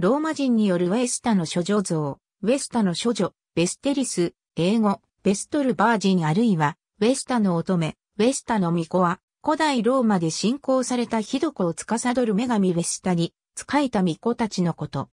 ローマ人によるウェスタの処女像、ウェスタの処女、ベステリス、英語、ベストルバージンあるいは、ウェスタの乙女、ウェスタの巫女は、古代ローマで信仰されたヒドコを司る女神ウェスタに、仕えた巫女たちのこと。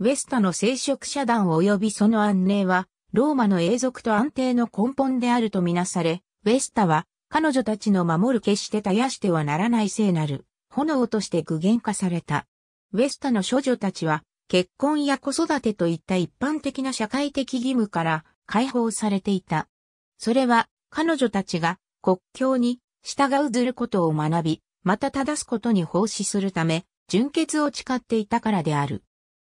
ウェスタの聖職者団及びその安寧は、ローマの永続と安定の根本であるとみなされ、ウェスタは、彼女たちの守る決して絶やしてはならない聖なる、炎として具現化された。ウェスタの処女たちは、結婚や子育てといった一般的な社会的義務から解放されていた。それは、彼女たちが国境に従うずることを学び、また正すことに奉仕するため、純潔を誓っていたからである。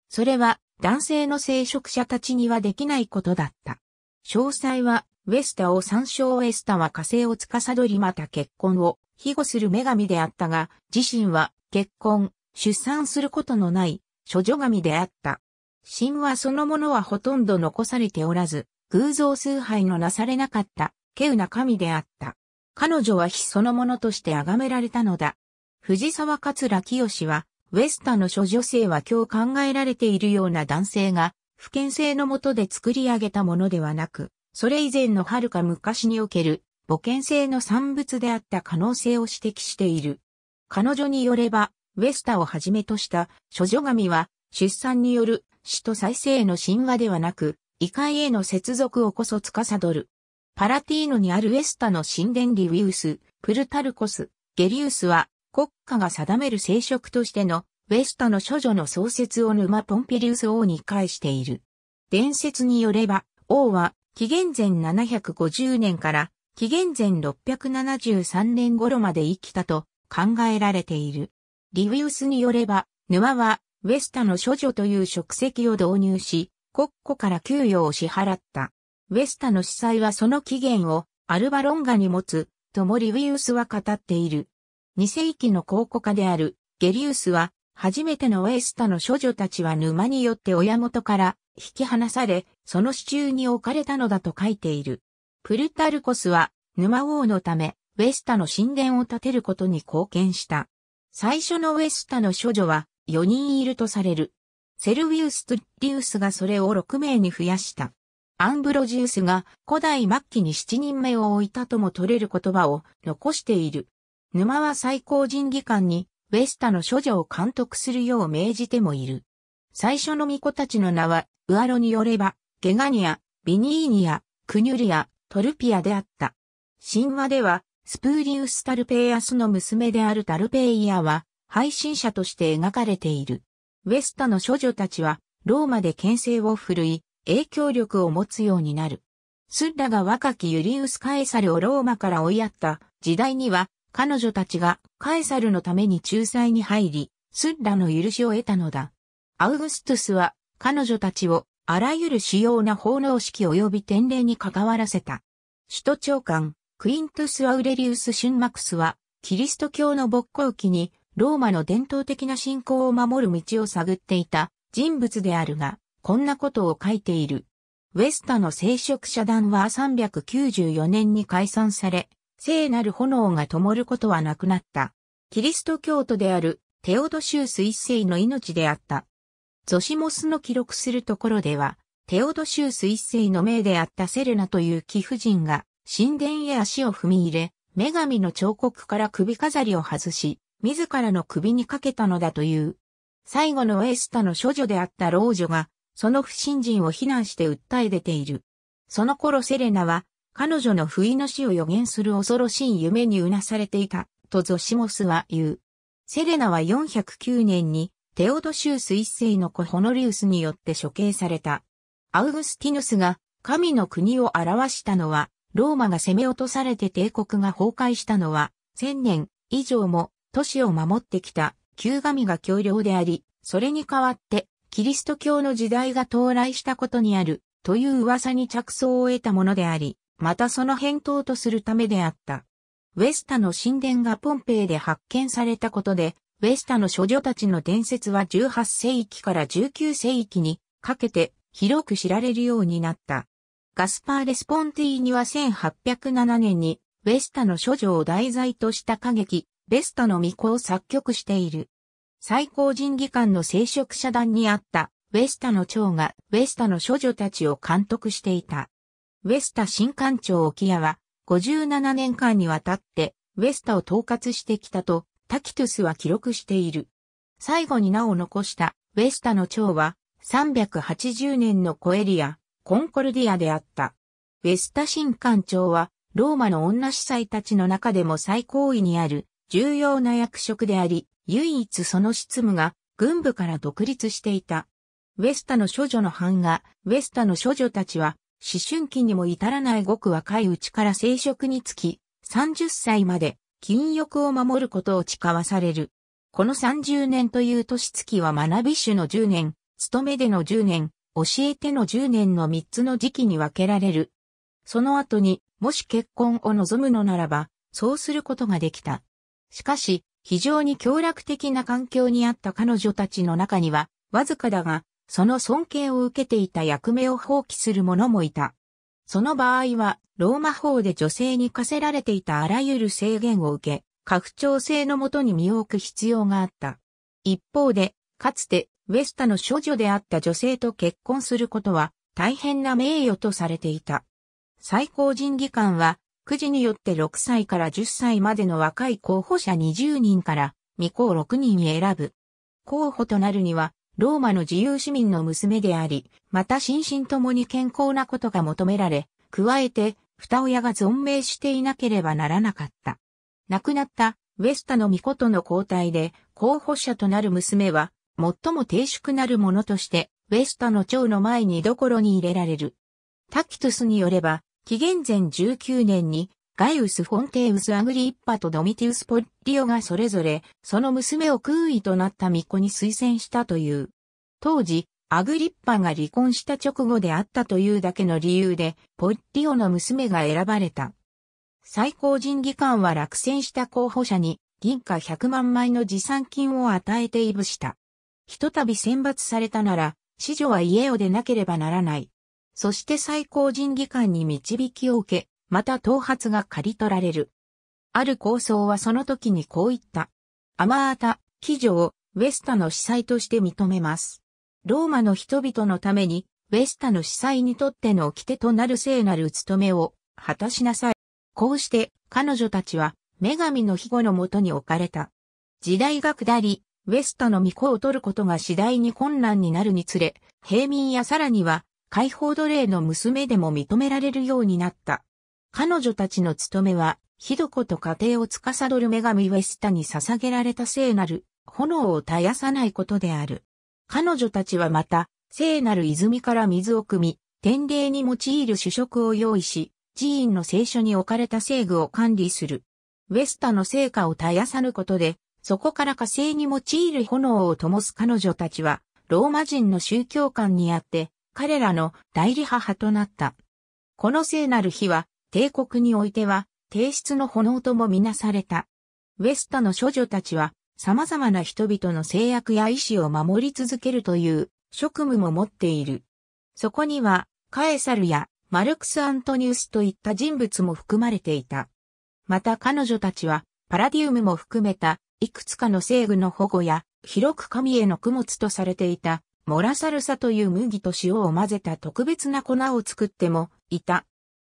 それは、男性の聖職者たちにはできないことだった。詳細は、ウェスタを参照ウェスタは火星を司りまた結婚を庇護する女神であったが、自身は結婚、出産することのない処女神であった。神話そのものはほとんど残されておらず、偶像崇拝のなされなかった、稀有な神であった。彼女は非そのものとして崇められたのだ。藤沢桂清は、ウェスタの諸女性は今日考えられているような男性が、不健性のもとで作り上げたものではなく、それ以前の遥か昔における、母権性の産物であった可能性を指摘している。彼女によれば、ウェスタをはじめとした諸女神は出産による死と再生の神話ではなく、異界への接続をこそ司る。パラティーノにあるウェスタの神殿リウィウス、プルタルコス、ゲリウスは国家が定める聖職としてのウェスタの諸女の創設を沼ポンペリウス王に返している。伝説によれば、王は紀元前750年から紀元前673年頃まで生きたと考えられている。リウィウスによれば、沼は、ウェスタの処女という職責を導入し、国庫から給与を支払った。ウェスタの司祭はその起源をアルバロンガに持つ、ともリウィウスは語っている。二世紀の考古家であるゲリウスは、初めてのウェスタの処女たちは沼によって親元から引き離され、その支柱に置かれたのだと書いている。プルタルコスは、沼王のため、ウェスタの神殿を建てることに貢献した。最初のウェスタの処女は4人いるとされる。セルウィウス・トリウスがそれを6名に増やした。アンブロジウスが古代末期に7人目を置いたとも取れる言葉を残している。沼は最高人技官にウェスタの処女を監督するよう命じてもいる。最初の巫女たちの名は、ウアロによれば、ゲガニア、ビニーニア、クニュリア、トルピアであった。神話では、スプーリウス・タルペイアスの娘であるタルペイアは、配信者として描かれている。ウェスタの少女たちは、ローマで牽制を振るい、影響力を持つようになる。スッラが若きユリウス・カエサルをローマから追いやった時代には、彼女たちがカエサルのために仲裁に入り、スッラの許しを得たのだ。アウグストゥスは、彼女たちをあらゆる主要な奉納式及び典礼に関わらせた。首都長官、クイントゥス・アウレリウス・シュンマクスは、キリスト教の勃興期に、ローマの伝統的な信仰を守る道を探っていた人物であるが、こんなことを書いている。ウェスタの聖職者団は394年に解散され、聖なる炎が灯ることはなくなった。キリスト教徒であるテオドシウス一世の命であった。ゾシモスの記録するところでは、テオドシウス一世の命であったセレナという貴婦人が、神殿へ足を踏み入れ、女神の彫刻から首飾りを外し、自らの首にかけたのだという。最後のエスタの処女であった老女が、その不信心を非難して訴え出ている。その頃セレナは、彼女の不意の死を予言する恐ろしい夢にうなされていた、とゾシモスは言う。セレナは409年に、テオドシウス一世の子ホノリウスによって処刑された。アウグスティヌスが、神の国を表したのは、ローマが攻め落とされて帝国が崩壊したのは、千年以上も都市を守ってきた旧神が強領であり、それに代わってキリスト教の時代が到来したことにあるという噂に着想を得たものであり、またその返答とするためであった。ウェスタの神殿がポンペイで発見されたことで、ウェスタの諸女たちの伝説は18世紀から19世紀にかけて広く知られるようになった。ガスパー・レスポンティーニは1807年に、ウェスタの処女を題材とした歌劇、ベスタの巫女を作曲している。最高人技官の聖職者団にあったウェスタの長がウェスタの処女たちを監督していた。ウェスタ新館長沖谷は57年間にわたってウェスタを統括してきたとタキトゥスは記録している。最後に名を残したウェスタの長は380年のコエリア、コンコルディアであった。ウェスタ新館長は、ローマの女司祭たちの中でも最高位にある重要な役職であり、唯一その執務が軍部から独立していた。ウェスタの処女の版画、ウェスタの処女たちは、思春期にも至らないごく若いうちから生殖につき、30歳まで禁欲を守ることを誓わされる。この30年という年月は学び種の10年、勤めでの10年、教えての10年の3つの時期に分けられる。その後に、もし結婚を望むのならば、そうすることができた。しかし、非常に協楽的な環境にあった彼女たちの中には、わずかだが、その尊敬を受けていた役目を放棄する者もいた。その場合は、ローマ法で女性に課せられていたあらゆる制限を受け、拡張性のもとに身を置く必要があった。一方で、かつてウェスタの少女であった女性と結婚することは大変な名誉とされていた。最高人議官は、くじによって6歳から10歳までの若い候補者20人から未公6人選ぶ。候補となるには、ローマの自由市民の娘であり、また心身ともに健康なことが求められ、加えて、二親が存命していなければならなかった。亡くなったウェスタの御との交代で候補者となる娘は最も低粛なるものとして、ウェスタの長の前にどころに入れられる。タキトゥスによれば、紀元前19年に、ガイウス・フォンテウス・アグリッパとドミティウス・ポッリオがそれぞれ、その娘を空位となった巫女に推薦したという。当時、アグリッパが離婚した直後であったというだけの理由で、ポッリオの娘が選ばれた。最高人議官は落選した候補者に、銀貨100万枚の持参金を与えていぶした。ひとたび選抜されたなら、子女は家を出なければならない。そして最高人技官に導きを受け、また頭髪が刈り取られる。ある構想はその時にこう言った。アマータ、騎女をウェスタの司祭として認めます。ローマの人々のために、ウェスタの司祭にとっての掟となる聖なる務めを果たしなさい。こうして彼女たちは女神の庇護のもとに置かれた。時代が下り、ウェスタの巫女を取ることが次第に困難になるにつれ、平民やさらには解放奴隷の娘でも認められるようになった。彼女たちの務めは、ひどこと家庭を司る女神ウェスタに捧げられた聖なる炎を絶やさないことである。彼女たちはまた、聖なる泉から水を汲み、天礼に用いる主食を用意し、寺院の聖書に置かれた聖具を管理する。ウェスタの成果を絶やさぬことで、そこから火星に用いる炎を灯す彼女たちは、ローマ人の宗教観にあって、彼らの代理母となった。この聖なる日は、帝国においては、帝室の炎ともみなされた。ウェストの処女たちは、様々な人々の制約や意志を守り続けるという職務も持っている。そこには、カエサルやマルクス・アントニウスといった人物も含まれていた。また彼女たちは、パラディウムも含めたいくつかの生具の保護や、広く神への供物とされていた、モラサルサという麦と塩を混ぜた特別な粉を作ってもいた。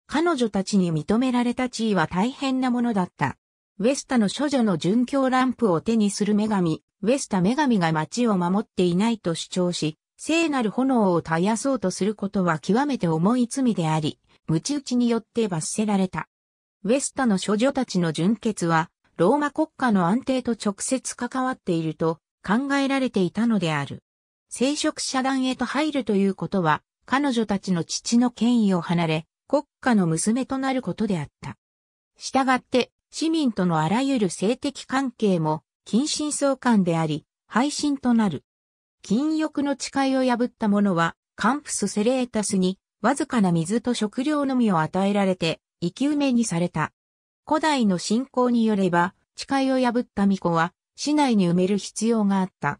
彼女たちに認められた地位は大変なものだった。ウェスタの処女の殉教ランプを手にする女神、ウェスタ女神が町を守っていないと主張し、聖なる炎を絶やそうとすることは極めて重い罪であり、鞭打ちによって罰せられた。ウェスタの処女たちの純血は、ローマ国家の安定と直接関わっていると考えられていたのである。聖職者団へと入るということは、彼女たちの父の権威を離れ、国家の娘となることであった。したがって、市民とのあらゆる性的関係も、近親相関であり、配信となる。禁欲の誓いを破った者は、カンプス・セレータスに、わずかな水と食料のみを与えられて、生き埋めにされた。古代の信仰によれば、誓いを破った巫女は、市内に埋める必要があった。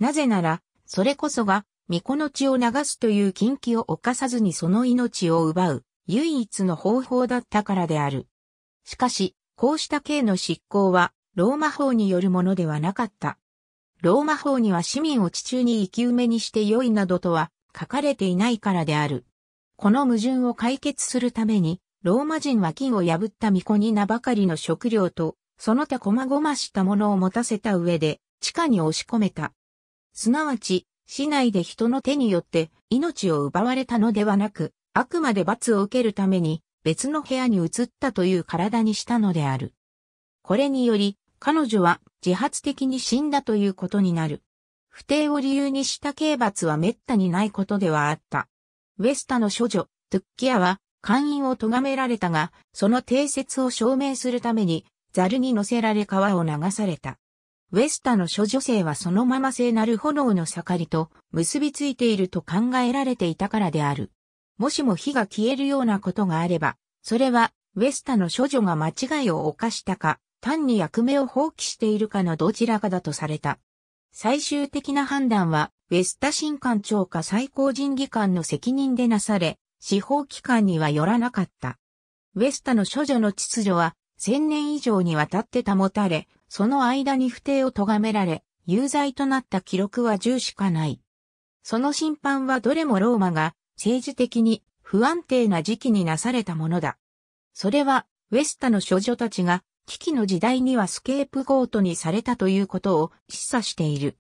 なぜなら、それこそが、巫女の血を流すという禁忌を犯さずにその命を奪う、唯一の方法だったからである。しかし、こうした刑の執行は、ローマ法によるものではなかった。ローマ法には市民を地中に生き埋めにして良いなどとは書かれていないからである。この矛盾を解決するために、ローマ人は金を破った巫女に名ばかりの食料と、その他細々したものを持たせた上で、地下に押し込めた。すなわち、市内で人の手によって命を奪われたのではなく、あくまで罰を受けるために別の部屋に移ったという体にしたのである。これにより、彼女は自発的に死んだということになる。不定を理由にした刑罰は滅多にないことではあった。ウェスタの処女、トゥッキアは官員を咎められたが、その定説を証明するために、ザルに乗せられ川を流された。ウェスタの諸女性はそのまま聖なる炎の盛りと結びついていると考えられていたからである。もしも火が消えるようなことがあれば、それはウェスタの諸女が間違いを犯したか、単に役目を放棄しているかのどちらかだとされた。最終的な判断は、ウェスタ新官長か最高人議官の責任でなされ、司法機関にはよらなかった。ウェスタの処女の秩序は、千年以上にわたって保たれ、その間に不定を咎められ、有罪となった記録は10しかない。その審判はどれもローマが政治的に不安定な時期になされたものだ。それは、ウェスタの処女たちが危機の時代にはスケープゴートにされたということを示唆している。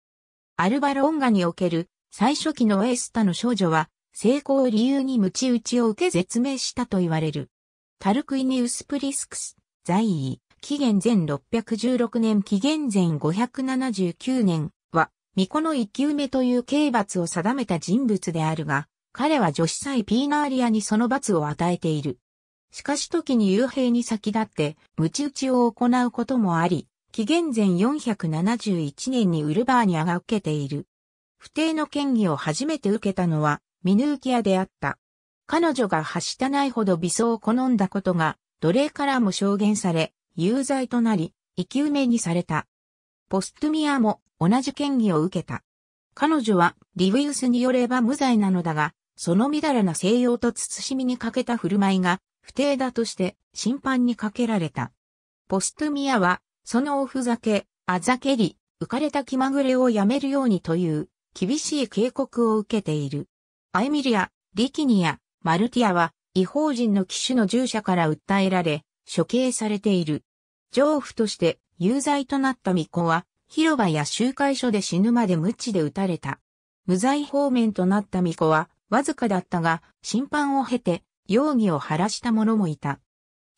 アルバロンガにおける最初期のウェスタの少女は成功を理由に鞭打ちを受け絶命したと言われる。タルクイニウス・プリスクス、在位、紀元前616年紀元前579年は、巫女の一埋目という刑罰を定めた人物であるが、彼は女子祭ピーナーリアにその罰を与えている。しかし時に幽閉に先立って、鞭打ちを行うこともあり、紀元前471年にウルバーニアが受けている。不定の権威を初めて受けたのは、ミヌーキアであった。彼女が発したないほど美装を好んだことが、奴隷からも証言され、有罪となり、生き埋めにされた。ポストミアも同じ権利を受けた。彼女はリウィウスによれば無罪なのだが、そのみだらな西洋と慎みに欠けた振る舞いが不定だとして審判にかけられた。ポストミアは、そのおふざけ、あざけり、浮かれた気まぐれをやめるようにという厳しい警告を受けている。アイミリア、リキニア、マルティアは、違法人の騎手の従者から訴えられ、処刑されている。上夫として有罪となった巫女は、広場や集会所で死ぬまで無知で撃たれた。無罪方面となった巫女は、わずかだったが、審判を経て、容疑を晴らした者もいた。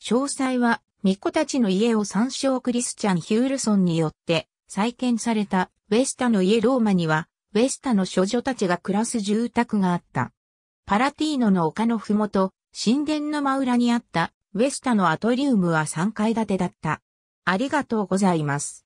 詳細は、巫女たちの家を参照クリスチャン・ヒュールソンによって、再建されたウェスタの家ローマには、ウェスタの諸女たちが暮らす住宅があった。パラティーノの丘のふもと、神殿の真裏にあったウェスタのアトリウムは3階建てだった。ありがとうございます。